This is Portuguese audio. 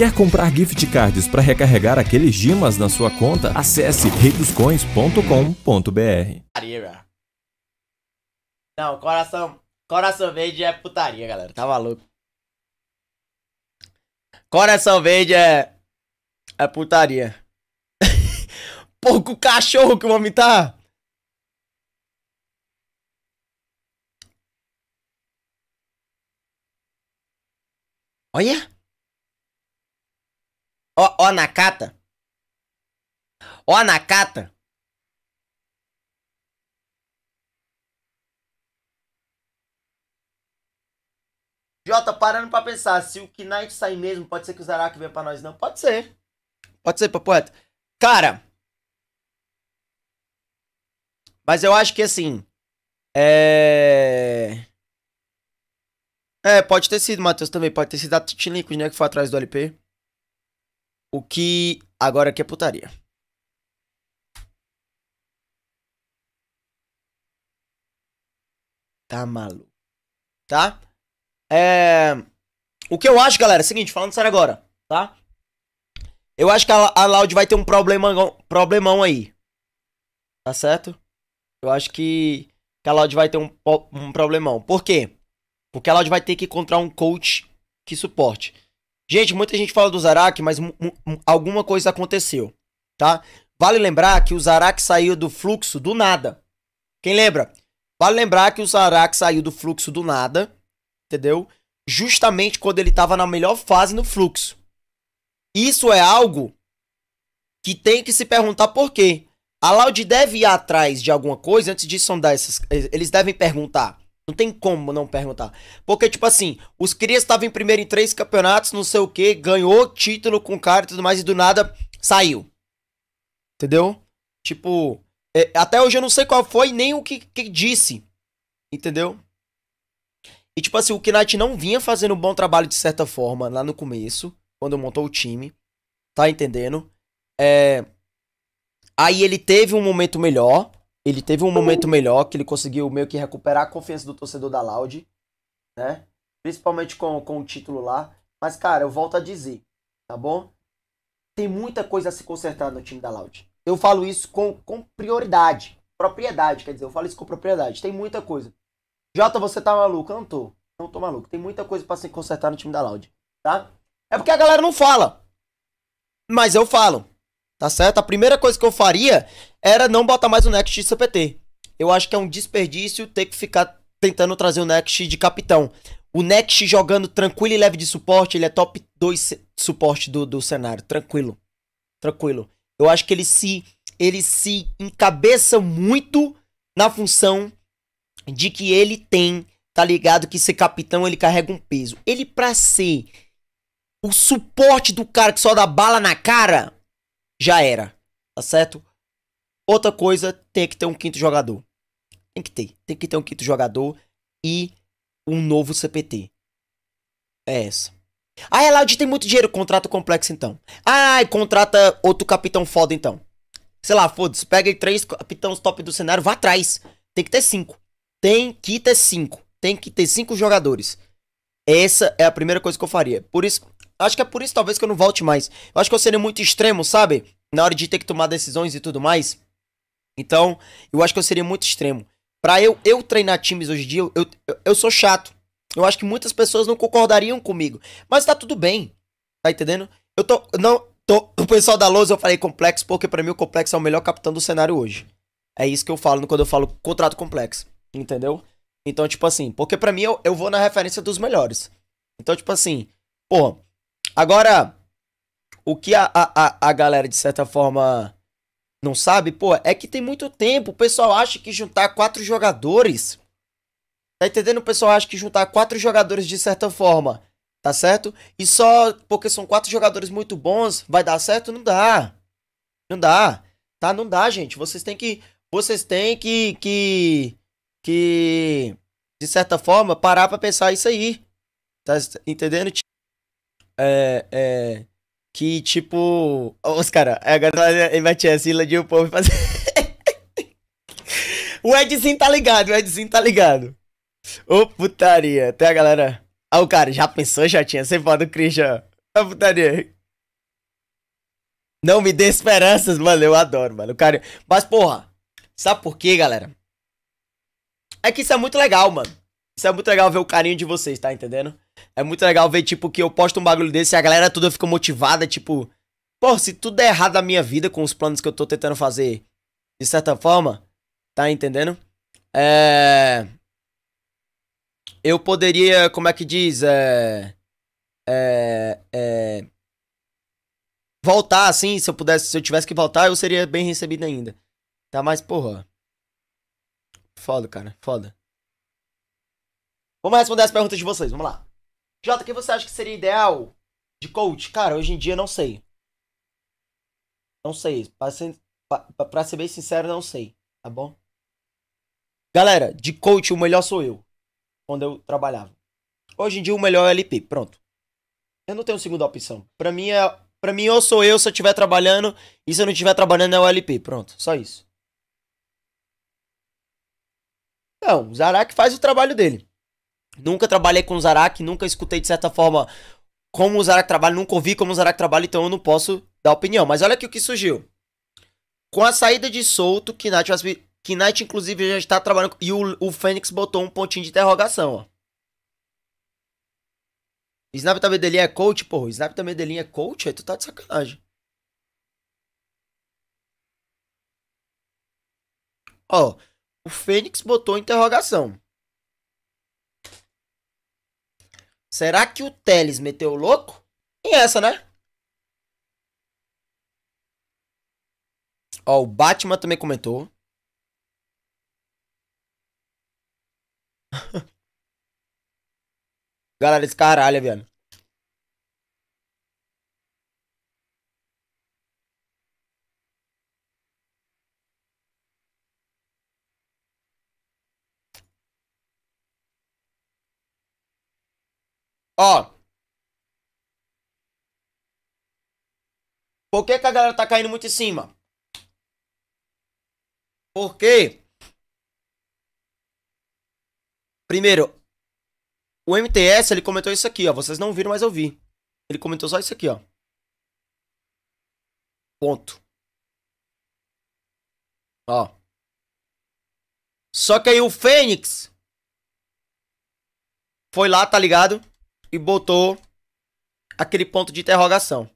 Quer comprar gift cards para recarregar aqueles gimas na sua conta? Acesse reidoscoins.com.br. Não, coração, coração verde é putaria, galera. Tá maluco? Coração verde é é putaria. Pouco cachorro que o homem tá. Olha. Ó, ó Nakata. Ó Nakata. Jota, parando pra pensar, se o Knight sair mesmo, pode ser que o Zaraki venha pra nós, não? Pode ser. Pode ser, papo Cara. Mas eu acho que assim. É. É, pode ter sido, Matheus, também. Pode ter sido a Titin né? Que foi atrás do LP. O que agora aqui é putaria. Tá maluco. Tá? É... O que eu acho, galera, é o seguinte, falando sério agora, tá? Eu acho que a, a Loud vai ter um problemão, problemão aí. Tá certo? Eu acho que, que a Loud vai ter um, um problemão. Por quê? Porque a Loud vai ter que encontrar um coach que suporte. Gente, muita gente fala do Zarak, mas alguma coisa aconteceu, tá? Vale lembrar que o Zarak saiu do fluxo do nada. Quem lembra? Vale lembrar que o Zarak saiu do fluxo do nada, entendeu? Justamente quando ele estava na melhor fase no fluxo. Isso é algo que tem que se perguntar por quê. A Loud deve ir atrás de alguma coisa antes de sondar essas. Eles devem perguntar: não tem como não perguntar. Porque, tipo assim, os Crias estavam em primeiro em três campeonatos, não sei o que, ganhou título com cara e tudo mais, e do nada saiu. Entendeu? Tipo, é, até hoje eu não sei qual foi nem o que, que disse. Entendeu? E, tipo assim, o Knight não vinha fazendo um bom trabalho de certa forma lá no começo, quando montou o time. Tá entendendo? É. Aí ele teve um momento melhor. Ele teve um momento melhor, que ele conseguiu meio que recuperar a confiança do torcedor da Loud, né? Principalmente com, com o título lá. Mas, cara, eu volto a dizer, tá bom? Tem muita coisa a se consertar no time da Loud. Eu falo isso com, com prioridade. Propriedade, quer dizer, eu falo isso com propriedade. Tem muita coisa. Jota, você tá maluco? Eu não tô. Não tô maluco. Tem muita coisa para se consertar no time da Loud, tá? É porque a galera não fala. Mas eu falo. Tá certo? A primeira coisa que eu faria era não botar mais o Next de CPT. Eu acho que é um desperdício ter que ficar tentando trazer o Next de capitão. O Next jogando tranquilo e leve de suporte, ele é top 2 suporte do, do cenário. Tranquilo. Tranquilo. Eu acho que ele se, ele se encabeça muito na função de que ele tem, tá ligado? Que ser capitão ele carrega um peso. Ele, pra ser o suporte do cara que só dá bala na cara, já era. Tá certo? Outra coisa, tem que ter um quinto jogador. Tem que ter. Tem que ter um quinto jogador e um novo CPT. É essa. Ah, ela tem muito dinheiro, contrata o complexo então. Ah, contrata outro capitão foda então. Sei lá, foda-se, pega três capitãos top do cenário, vá atrás. Tem que ter cinco. Tem que ter cinco. Tem que ter cinco jogadores. Essa é a primeira coisa que eu faria. Por isso, acho que é por isso talvez que eu não volte mais. Eu acho que eu seria muito extremo, sabe? Na hora de ter que tomar decisões e tudo mais. Então, eu acho que eu seria muito extremo. Pra eu, eu treinar times hoje em dia, eu, eu, eu sou chato. Eu acho que muitas pessoas não concordariam comigo. Mas tá tudo bem. Tá entendendo? Eu tô. Não, tô. O pessoal da Lousa eu falei complexo, porque para mim o complexo é o melhor capitão do cenário hoje. É isso que eu falo quando eu falo contrato complexo. Entendeu? Então, tipo assim, porque para mim eu, eu vou na referência dos melhores. Então, tipo assim, pô Agora, o que a, a, a galera, de certa forma, não sabe, pô, é que tem muito tempo. O pessoal acha que juntar quatro jogadores. Tá entendendo? O pessoal acha que juntar quatro jogadores de certa forma, tá certo? E só porque são quatro jogadores muito bons vai dar certo? Não dá. Não dá. Tá? Não dá, gente. Vocês têm que. Vocês têm que. Que. que de certa forma, parar pra pensar isso aí. Tá entendendo? É. É que, tipo, os caras, a galera vai te assim, de o povo e fazer. o Edzinho tá ligado, o Edzinho tá ligado. Ô, oh, putaria. Até a galera. Ah, o cara, já pensou, já tinha? Você foda o Christian. Ô, oh, putaria. Não me dê esperanças, mano. Eu adoro, mano. O cara. Mas, porra, sabe por quê, galera? É que isso é muito legal, mano. Isso é muito legal ver o carinho de vocês, tá entendendo? É muito legal ver, tipo, que eu posto um bagulho desse e a galera toda fica motivada, tipo... Pô, se tudo der errado na minha vida com os planos que eu tô tentando fazer, de certa forma, tá entendendo? É... Eu poderia, como é que diz? É... É... é... Voltar, assim, se eu pudesse, se eu tivesse que voltar, eu seria bem recebido ainda. Tá, mas, porra... Foda, cara, foda. Vamos responder as perguntas de vocês, vamos lá. Jota, que você acha que seria ideal de coach? Cara, hoje em dia não sei. Não sei. Pra ser, pra, pra ser bem sincero, não sei. Tá bom? Galera, de coach o melhor sou eu. Quando eu trabalhava. Hoje em dia o melhor é o LP. Pronto. Eu não tenho segunda opção. Pra mim é. Pra mim, ou sou eu se eu estiver trabalhando, e se eu não estiver trabalhando é o LP. Pronto, só isso. Não, o Zarak faz o trabalho dele. Nunca trabalhei com o Zarak, nunca escutei de certa forma como o Zarak trabalha, nunca ouvi como o Zarak trabalha, então eu não posso dar opinião. Mas olha aqui o que surgiu. Com a saída de solto, que Knight, Knight inclusive já está trabalhando. E o, o Fênix botou um pontinho de interrogação, ó. Snap também dele é coach? Porra, Snap também dele é coach? Aí tu tá de sacanagem. Ó, o Fênix botou interrogação. Será que o Teles meteu o louco? Em essa, né? Ó, o Batman também comentou. Galera, esse caralho, velho. Ó. Por que, que a galera tá caindo muito em cima? Porque. Primeiro, o MTS ele comentou isso aqui, ó. Vocês não viram, mas eu vi. Ele comentou só isso aqui, ó. Ponto. Ó. Só que aí o Fênix foi lá, tá ligado? e botou aquele ponto de interrogação.